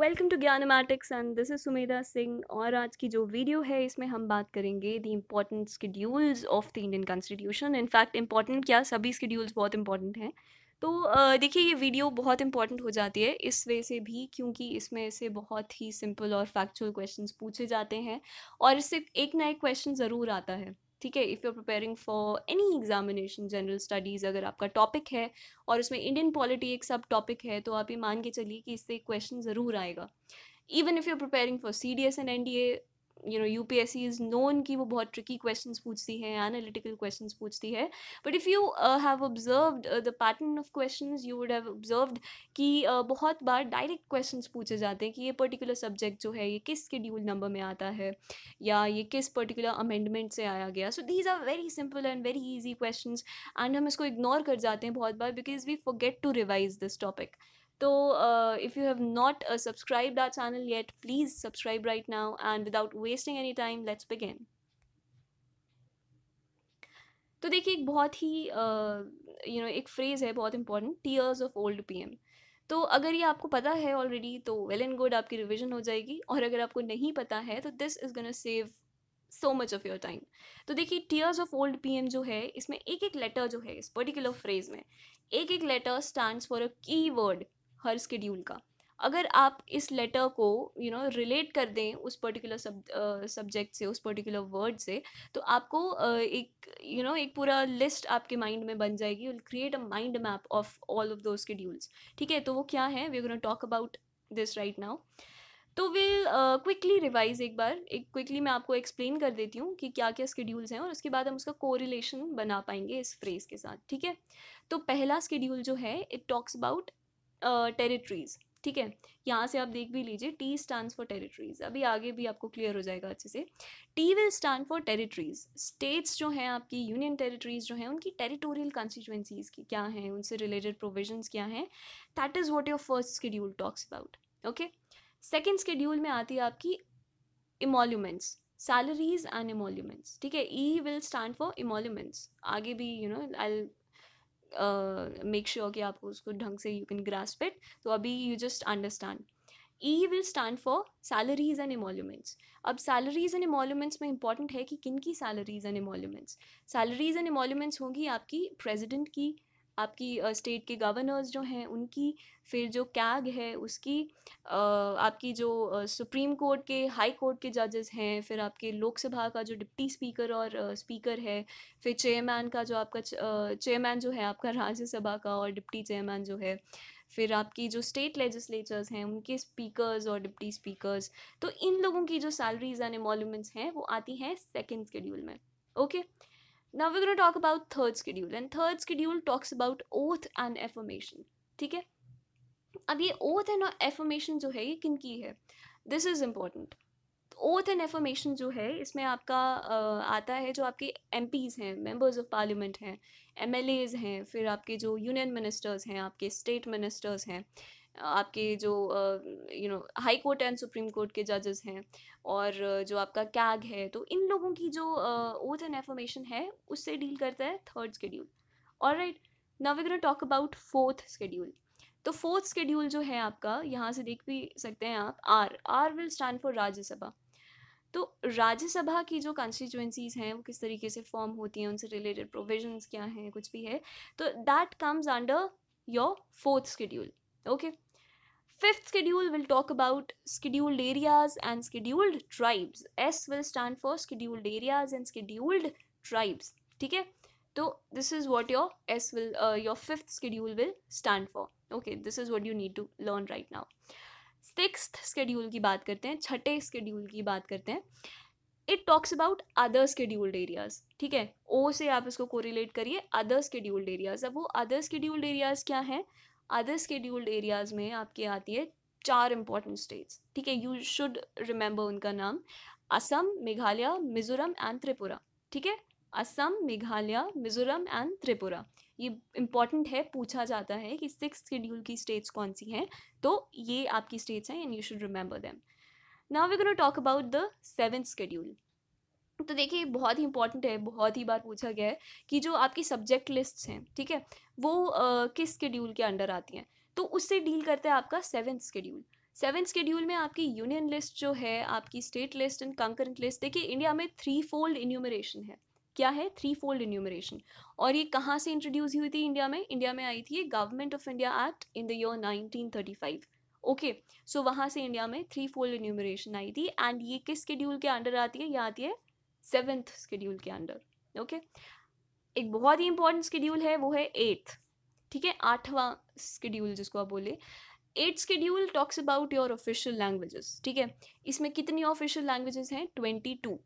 Welcome to Gyanmatics and this is Sumedha Singh और आज की जो वीडियो है इसमें हम बात करेंगे the important schedules of the Indian constitution in fact important क्या सभी स्कड्यूल्स बहुत इंपॉर्टेंट हैं तो देखिए ये वीडियो बहुत इंपॉर्टेंट हो जाती है इस वे से भी क्योंकि इसमें से बहुत ही सिंपल और फैक्चुअल क्वेश्चन पूछे जाते हैं और इससे एक ना एक क्वेश्चन ज़रूर आता है ठीक है if you are preparing for any examination general studies अगर आपका टॉपिक है और उसमें इंडियन पॉलिटी एक सब टॉपिक है तो आप ये मान के चलिए कि इससे क्वेश्चन ज़रूर आएगा even if you are preparing for C D S and N D A you know U P S C is known कि वो बहुत ट्रिकी क्वेश्चन पूछती है एनालिटिकल क्वेश्चन पूछती है but if you have observe the pattern of question you would have observed uh uh, बहुत बार direct question पूछे जाते हैं कि ये पर्टिकुलर सब्जेक्ट जो है ये किस शेड्यूल नंबर में आता है या ये किस पर्टिकुलर अमेंडमेंट से आया गया so these are very simple and very easy question and हम इसको इग्नोर कर जाते हैं बहुत बार because we forget to revise this topic तो if you have not subscribe uh, channel yet please subscribe right now and without wasting any time let's begin तो देखिए एक बहुत ही यू uh, नो एक फ्रेज़ है बहुत important tears of old P M तो अगर ये आपको पता है ऑलरेडी तो वेल एंड गुड आपकी रिविजन हो जाएगी और अगर आपको नहीं पता है तो this is gonna save so much of your time तो देखिए tears of old P M जो है इसमें एक एक लेटर जो है इस पर्टिकुलर फ्रेज में एक एक लेटर स्टैंड्स फॉर अ की वर्ड हर स्केड्यूल का अगर आप इस लेटर को यू नो रिलेट कर दें उस पर्टिकुलर सब सब्जेक्ट से उस पर्टिकुलर वर्ड से तो आपको uh, एक यू you नो know, एक पूरा लिस्ट आपके माइंड में बन जाएगी will create a mind map of all of those schedules ठीक है तो वो क्या है we gonna talk about this right now तो विल क्विकली रिवाइज एक बार एक क्विकली मैं आपको एक्सप्लेन कर देती हूँ कि क्या क्या स्केड्यूल्स हैं और उसके बाद हम उसका कोरिलेशन बना पाएंगे इस फ्रेज़ के साथ ठीक है तो पहला स्केड्यूल जो है इट टॉक्स अबाउट टेरिटरीज़ ठीक है यहाँ से आप देख भी लीजिए टी स्टैंड फॉर टेरिटरीज अभी आगे भी आपको क्लियर हो जाएगा अच्छे से T will stand for territories states जो हैं आपकी यूनियन टेरिटरीज जो हैं उनकी टेरिटोरियल कॉन्स्टिट्यूंसीज की क्या हैं उनसे रिलेटेड प्रोविजन क्या हैं that is what your first schedule talks about okay second schedule में आती है आपकी इमोल्यूमेंट्स सैलरीज एंड इमोल्यूमेंट्स ठीक है E will stand for emoluments आगे भी you know I make sure sure कि आपको उसको ढंग से यू कैन ग्रास्प इट तो अभी you just understand E will stand for salaries and emoluments अब सैलरीज एंड इमोल्यूमेंट्स में इंपॉर्टेंट है कि किन की salaries and emoluments salaries and emoluments होंगी आपकी प्रेजिडेंट की आपकी स्टेट के गवर्नर्स जो हैं उनकी फिर जो कैग है उसकी आपकी जो सुप्रीम कोर्ट के हाई कोर्ट के जजेस हैं फिर आपके लोकसभा का जो डिप्टी स्पीकर और स्पीकर है फिर चेयरमैन का जो आपका चेयरमैन जो है आपका राज्यसभा का और डिप्टी चेयरमैन जो है फिर आपकी जो स्टेट लेजिस्लेचर्स हैं उनके स्पीकर्स और डिप्टी स्पीकर्स तो इन लोगों की जो सैलरीज एंड एमोलमेंट्स हैं वो आती हैं सेकेंड स्केड्यूल में okay okay? Now we talk about third schedule and third schedule talks about oath and affirmation ठीक है अब ये ओथ एंड एफॉर्मेशन जो है ये किन की है this is important oath and affirmation जो है इसमें आपका uh, आता है जो आपके एम पीज हैं मेम्बर्स ऑफ पार्लियामेंट हैं एम एल एज हैं फिर आपके जो यूनियन मिनिस्टर्स हैं आपके स्टेट मिनिस्टर्स हैं आपके जो you know high court and supreme court के जजेस हैं और जो आपका कैग है तो इन लोगों की जो ओथ एंड एफॉर्मेशन है उससे डील करता है थर्ड स्केड्यूल और right now we talk about fourth schedule तो फोर्थ स्केड्यूल जो है आपका यहाँ से देख भी सकते हैं आप R R will stand for Rajya Sabha तो राज्यसभा की जो कॉन्स्टिट्यूंसीज हैं वो किस तरीके से फॉर्म होती हैं उनसे रिलेटेड प्रोविजंस क्या हैं कुछ भी है तो that comes under your fourth schedule okay fifth schedule will talk about scheduled areas and scheduled tribes S will stand for scheduled areas and scheduled tribes ठीक है तो this is what your S will your fifth schedule will stand for okay this is what you need to learn right now six schedule की बात करते हैं छठे schedule की बात करते हैं it talks about other scheduled areas ठीक है ओ से आप इसको कोरिलेट करिए अदर स्केड्यूल्ड एरियाज अब वो अदर स्केड्यूल्ड एरियाज क्या हैं अदर स्केड्यूल्ड एरियाज़ में आपकी आती है चार इम्पॉर्टेंट स्टेट्स ठीक है यू शुड रिमेंबर उनका नाम असम मेघालय मिजोरम एंड त्रिपुरा ठीक है असम मेघालय मिजोरम एंड त्रिपुरा ये इम्पॉर्टेंट है पूछा जाता है कि सिक्स शेड्यूल की स्टेट्स कौन सी हैं तो ये आपकी स्टेट्स हैं and you should remember them now we gonna talk about the seventh schedule तो देखिए बहुत ही इंपॉर्टेंट है बहुत ही बार पूछा गया है कि जो आपकी सब्जेक्ट लिस्ट हैं ठीक है वो आ, किस स्केड्यूल के अंडर आती हैं तो उससे डील करता है आपका सेवन्थ स्केड्यूल सेवन स्केड्यूल में आपकी यूनियन लिस्ट जो है आपकी state list and concurrent list देखिए इंडिया में थ्री फोल्ड इन्यूमरेशन है क्या है थ्री फोल्ड इन्यूमरेशन और ये कहाँ से इंट्रोड्यूस हुई थी इंडिया में इंडिया में आई थी ये government of India act in the year five okay so वहाँ से इंडिया में थ्री फोल्ड इन्यूमरेशन आई थी एंड ये किस स्केड्यूल के अंडर आती है ये आती है सेवेंथ स्केड्यूल के अंडर ओके एक बहुत ही इंपॉर्टेंट स्केड्यूल है वो है एट्थ ठीक है आठवां स्केड्यूल जिसको आप बोले eight schedule talks about your official languages ठीक है इसमें कितनी ऑफिशियल लैंग्वेजेस हैं twenty two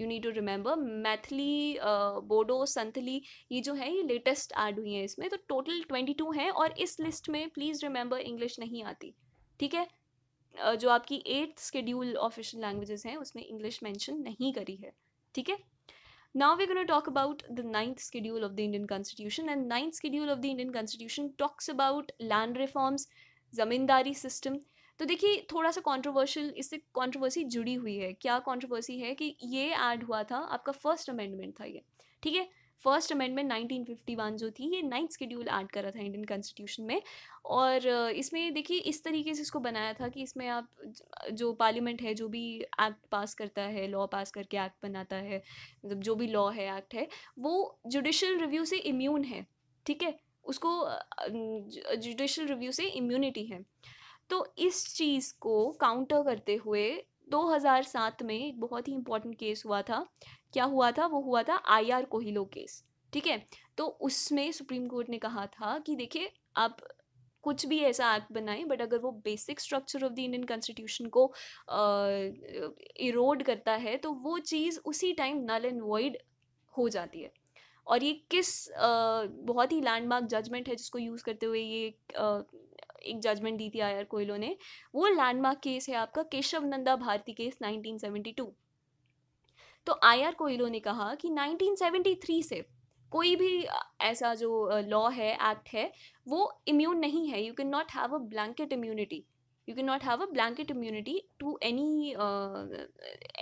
you need to remember Maithili Bodo Santhali ये जो है ये लेटेस्ट ऐड हुई है इसमें तो टोटल ट्वेंटी टू हैं और इस लिस्ट में प्लीज़ रिमेंबर इंग्लिश नहीं आती ठीक है uh, जो आपकी एट्थ स्केड्यूल ऑफिशियल लैंग्वेजेस हैं उसमें इंग्लिश मैंशन नहीं करी है ठीक है now we gonna talk about the ninth schedule of the Indian constitution and ninth schedule of the Indian constitution talks about land reforms zamindari system तो देखिए थोड़ा सा कॉन्ट्रोवर्शियल इससे कॉन्ट्रोवर्सी जुड़ी हुई है क्या कॉन्ट्रोवर्सी है कि ये ऐड हुआ था आपका फर्स्ट अमेंडमेंट था ये ठीक है फर्स्ट अमेंडमेंट 1951 जो थी ये नाइन्थ स्कड्यूल ऐड करा था इंडियन कॉन्स्टिट्यूशन में और इसमें देखिए इस तरीके से इसको बनाया था कि इसमें आप जो पार्लियामेंट है जो भी एक्ट पास करता है लॉ पास करके एक्ट बनाता है मतलब जो भी लॉ है एक्ट है वो जुडिशल रिव्यू से इम्यून है ठीक है उसको जुडिशल रिव्यू से इम्यूनिटी है तो इस चीज़ को काउंटर करते हुए 2007 में एक बहुत ही इम्पॉर्टेंट केस हुआ था क्या हुआ था वो हुआ था आई आर कोहिलो केस ठीक है तो उसमें सुप्रीम कोर्ट ने कहा था कि देखिए आप कुछ भी ऐसा एक्ट बनाएं बट अगर वो basic structure of the Indian constitution को इरोड करता है तो वो चीज़ उसी टाइम नल एंड वॉइड हो जाती है और ये किस आ, बहुत ही लैंडमार्क जजमेंट है जिसको यूज़ करते हुए ये आ, एक जजमेंट दी थी आई आर कोयलो ने वो लैंडमार्क केस है आपका केशव नंदा भारती केस 1972 तो आई आर कोयलो ने कहा कि 1973 से कोई भी ऐसा जो लॉ है एक्ट है वो इम्यून नहीं है you can not have a blanket immunity you can not have a blanket immunity to any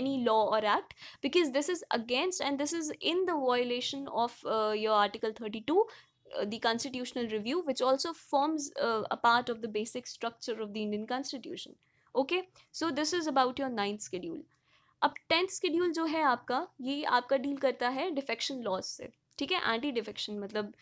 any law और act because this is against and this is in the violation of your article thirty two the constitutional review which also forms a part of the basic structure of the Indian constitution okay so this is about your ninth schedule अब tenth schedule जो है आपका ये आपका deal करता है defection laws से ठीक है एंटी डिफेक्शन मतलब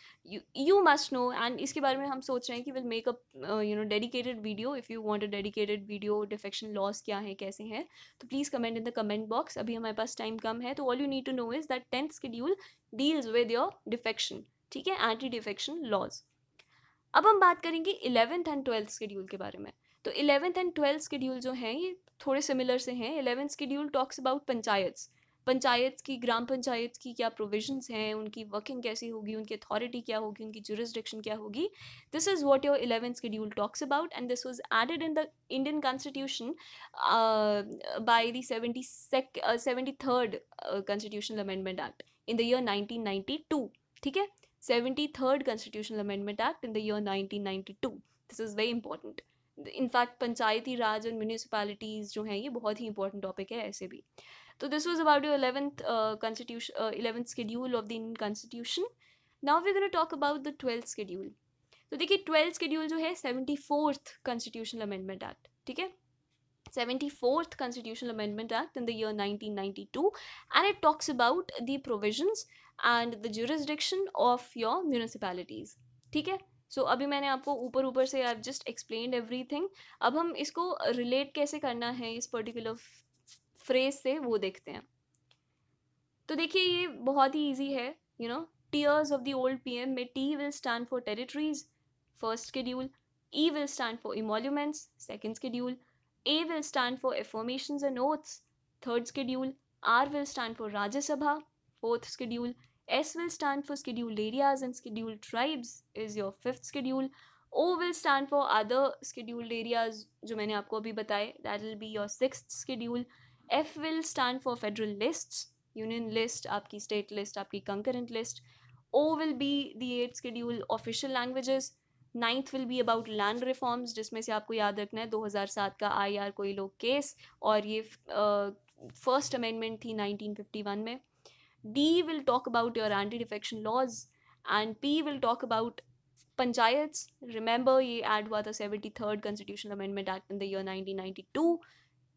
यू मस्ट नो एंड इसके बारे में हम सोच रहे हैं कि will make up you know dedicated video if you want a dedicated video defection laws क्या है कैसे हैं तो please comment in the comment box अभी हमारे पास टाइम कम है तो all you need to know is that tenth schedule deals with your defection ठीक है एंटी डिफेक्शन लॉज अब हम बात करेंगे इलेवेंथ एंड ट्वेल्थ स्कड्यूल के बारे में तो इलेवेंथ एंड ट्वेल्थ स्कड्यूल जो हैं ये थोड़े सिमिलर से हैं eleventh schedule talks about panchayats panchayat की ग्राम पंचायत की क्या प्रोविजंस हैं उनकी वर्किंग कैसी होगी उनकी अथॉरिटी क्या होगी उनकी जुरिस्डिक्शन क्या होगी this is what your eleventh schedule talks about and this was added in the Indian constitution by the seventy sec seventy third constitutional amendment act in the year nineteen ninety two ठीक है seventy third constitutional amendment act in the year nineteen ninety two this is very important in fact panchayati raj और municipalities जो हैं ये बहुत ही important topic है ऐसे भी तो this was about your eleventh constitution eleventh schedule of the in constitution now we gonna talk about the twelfth schedule तो देखिए ट्वेल्थ स्केड्यूल जो है seventy fourth constitutional amendment act ठीक है seventy fourth constitutional amendment act in the year nineteen ninety two and it talks about the provisions and the of your municipalities ठीक है सो so, अभी मैंने आपको ऊपर ऊपर से आई जस्ट एक्सप्लेन एवरी अब हम इसको रिलेट कैसे करना है इस पर्टिकुलर फ्रेज से वो देखते हैं तो देखिए ये बहुत ही ईजी है you know tears of the old P M में T will stand for territories first schedule E will stand for emoluments second schedule A will stand for affirmation and oaths third schedule R will stand for Rajya Sabha fourth schedule S will stand for scheduled areas and scheduled tribes is your fifth schedule. O will stand for other scheduled areas जो मैंने आपको अभी बताए that will be your sixth schedule. F will stand for federal lists, union list, आपकी state list, आपकी concurrent list. O will be the eighth schedule, official languages. Ninth will be about land reforms जिसमें से आपको याद रखना है 2007 का I R कोई लोग केस और ये फर्स्ट uh, अमेंडमेंट थी 1951 में D will talk about your anti defection laws, and P will talk about panchayats. Remember, ye add was 73rd Constitutional Amendment Act in the year 1992.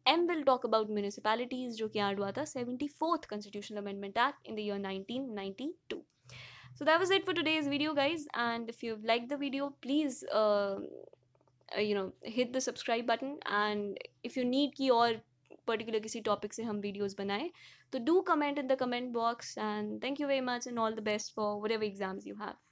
M will talk about municipalities, jo ki add the 74th Constitutional Amendment Act in the year 1992. So that was it for today's video guys and if you've liked the video please uh, uh you know hit the subscribe button and if you need ki or particular किसी topic से हम videos बनाएं तो do comment in the comment box and thank you very much and all the best for whatever exams you have